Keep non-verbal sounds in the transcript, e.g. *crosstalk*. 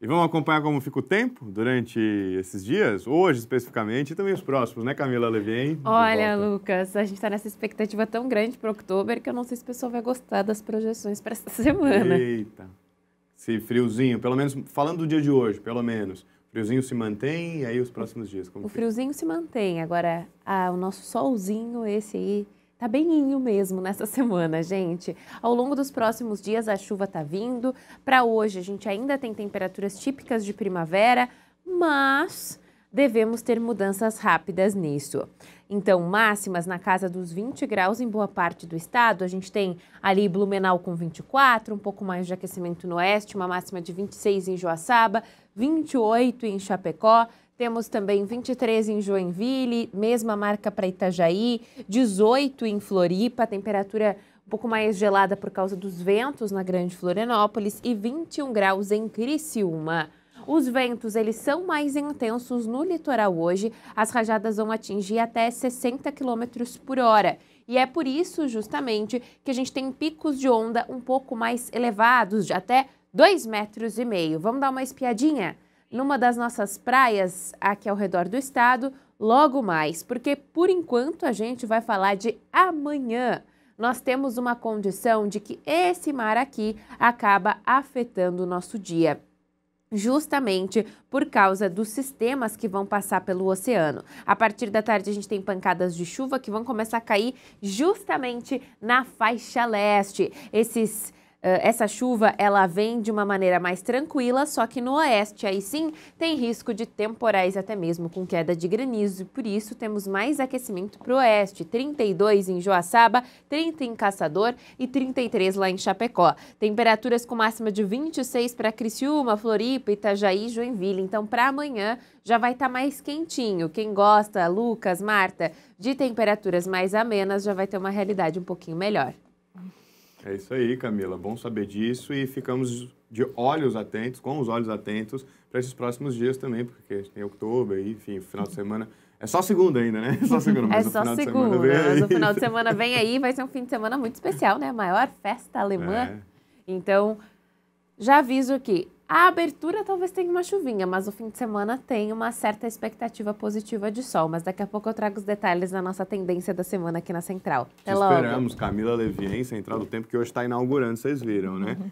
E vamos acompanhar como fica o tempo durante esses dias, hoje especificamente, e também os próximos, né, Camila Levien? Olha, Lucas, a gente está nessa expectativa tão grande para outubro que eu não sei se o pessoal vai gostar das projeções para essa *laughs* semana. Eita, esse friozinho, pelo menos, falando do dia de hoje, pelo menos, o friozinho se mantém e aí os próximos dias? o friozinho fica? se mantém, agora ah, o nosso solzinho, esse aí Tá beminho mesmo nessa *laughs* semana, gente. Ao longo dos próximos dias a chuva tá vindo. Para hoje a gente ainda tem temperaturas típicas de primavera, mas devemos ter mudanças rápidas nisso. Então, máximas na casa dos 20 graus em boa parte do estado. A gente tem ali Blumenau com 24, um pouco mais de aquecimento no oeste, uma máxima de 26 em Joaçaba, 28 em Chapecó. Temos também 23 em Joinville, mesma marca para Itajaí, 18 em Floripa, temperatura um pouco mais gelada por causa dos ventos na Grande Florianópolis e 21 graus em Criciúma. Os ventos, eles são mais intensos no litoral hoje. As rajadas vão atingir até 60 km por hora. E é por isso, justamente, que a gente tem picos de onda um pouco mais elevados, de até 2,5 metros e meio. Vamos dar uma espiadinha? Numa das nossas praias aqui ao redor do estado, logo mais, porque por enquanto a gente vai falar de amanhã. Nós temos uma condição de que esse mar aqui acaba afetando o nosso dia justamente por causa dos sistemas que vão passar pelo oceano. A partir da tarde a gente tem pancadas de chuva que vão começar a cair justamente na faixa leste. Esses ah, essa chuva ela vem de uma maneira mais tranquila, só que no oeste aí sim tem risco de temporais até mesmo com queda de granizo, por isso temos mais aquecimento para o oeste, 32 em Joaçaba, 30 em Caçador e 33 lá em Chapecó. Temperaturas com máxima de 26 para Criciúma, Floripa, Itajaí e Joinville, então para amanhã já vai estar tá mais quentinho. Quem gosta, Lucas, Marta, de temperaturas mais amenas já vai ter uma realidade um pouquinho melhor. É isso aí, Camila. Bom saber disso e ficamos de olhos atentos, com os olhos atentos, para esses próximos dias também, porque tem outubro, enfim, final de semana. É só segunda ainda, né? É *laughs* só segunda, mas é só o final segunda, de semana né? vem aí. Mas o final de *laughs* semana vem aí, vai ser um fim de semana muito especial, né? A maior festa alemã. É. Então, já aviso aqui, a abertura talvez tenha uma chuvinha, mas o fim de semana tem uma certa expectativa positiva de sol. Mas daqui a pouco eu trago os detalhes da nossa tendência da semana aqui na Central. Até Te logo. Esperamos. Camila Levien, Central do Tempo, que hoje está inaugurando, vocês viram, né? Uhum.